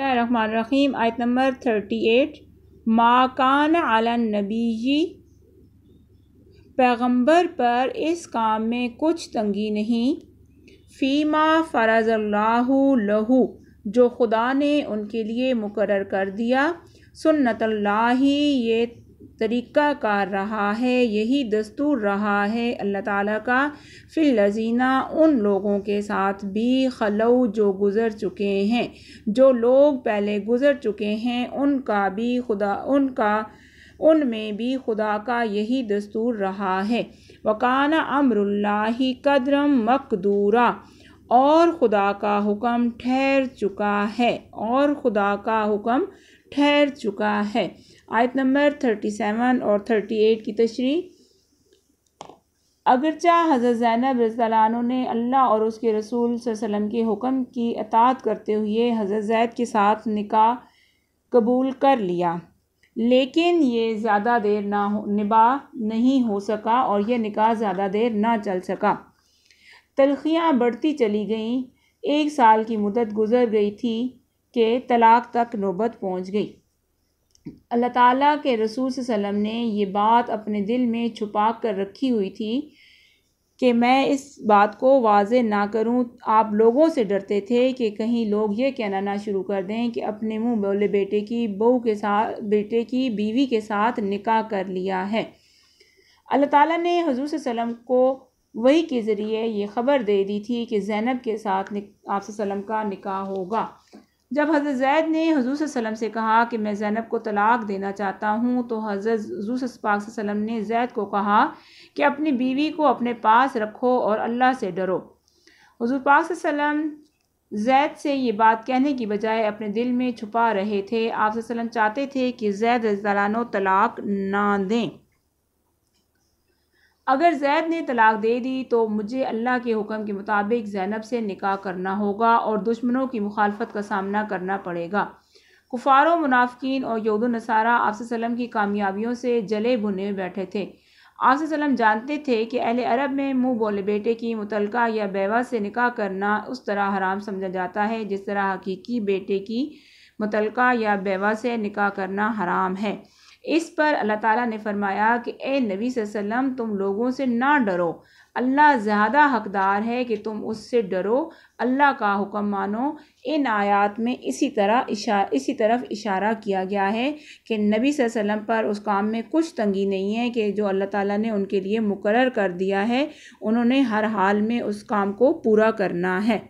रहीम आयत number thirty eight माकान आला नबी पैगंबर पर इस काम में कुछ तंगी नहीं फ़ीमा फ़राज़ल्लाहु लहू जो खुदा ने उनके लिए मुकर कर दिया सुन्नत ये तरीक़ा कार रहा है यही दस्तूर रहा है अल्लाह ताला का फिल लजीना उन लोगों के साथ भी खलऊ जो गुज़र चुके हैं जो लोग पहले गुज़र चुके हैं उनका भी खुदा उनका उनमें भी खुदा का यही दस्तूर रहा है वकाना अमरुल्ला कदरम मकदूरा और खुदा का हुक्म ठहर चुका है और खुदा का हुक्म ठहर चुका है आयत नंबर थर्टी सेवन और थर्टी एट की तशरी अगरचा हज़रत ज़ैनब रज़ानों ने अल्लाह और उसके रसूल वसम के हुक्म की अतात करते हुए हज़रत जैद के साथ निकाह कबूल कर लिया लेकिन ये ज़्यादा देर ना हो निबाह नहीं हो सका और यह निकाह ज़्यादा देर ना चल सका तलखियाँ बढ़ती चली गईं एक साल की मुदत गुजर गई थी के तलाक तक नौबत पहुंच गई अल्लाह ताला के रसूल सल्लम ने ये बात अपने दिल में छुपा कर रखी हुई थी कि मैं इस बात को वाज ना करूं आप लोगों से डरते थे कि कहीं लोग ये कहना ना शुरू कर दें कि अपने मुंह बोले बेटे की बहू के साथ बेटे की बीवी के साथ निकाह कर लिया है अल्लाह ताला ने हजूर वसम को वही के ज़रिए ये ख़बर दे दी थी कि ज़ैनब के साथ आपका वसम का निकाह होगा जब हज़रत जैद ने हजूर सल्लम से कहा कि मैं ज़ैनब को तलाक देना चाहता हूँ तो हज़रत हजूर पाक वसम ने जैद को कहा कि अपनी बीवी को अपने पास रखो और अल्लाह से डरो हजूर पाक वसम जैद से ये बात कहने की बजाय अपने दिल में छुपा रहे थे आप चाहते थे कि जैद रजानो तलाक ना दें अगर जैद ने तलाक दे दी तो मुझे अल्लाह के हुक्म के मुताबिक जैनब से निकाह करना होगा और दुश्मनों की मुखालफत का सामना करना पड़ेगा कुफारों मुनाफिन और यहूद नसारा आपसम की कामयाबियों से जले भुने बैठे थे आपसम जानते थे कि अहल अरब में मुँह बोले बेटे की मुतलका या बेवा से निकाह करना उस तरह हराम समझा जाता है जिस तरह हकीकी बेटे की मुतलका या बेवा से निकाह करना हराम है इस पर अल्लाह ताला ने फरमाया कि ए नबी वसल्लम तुम लोगों से ना डरो अल्लाह ज़्यादा हकदार है कि तुम उससे डरो अल्लाह का हुक्म मानो इन आयात में इसी तरह इशार इसी तरफ इशारा किया गया है कि नबी वसल्लम पर उस काम में कुछ तंगी नहीं है कि जो अल्लाह ताला ने उनके लिए मुकर कर दिया है उन्होंने हर हाल में उस काम को पूरा करना है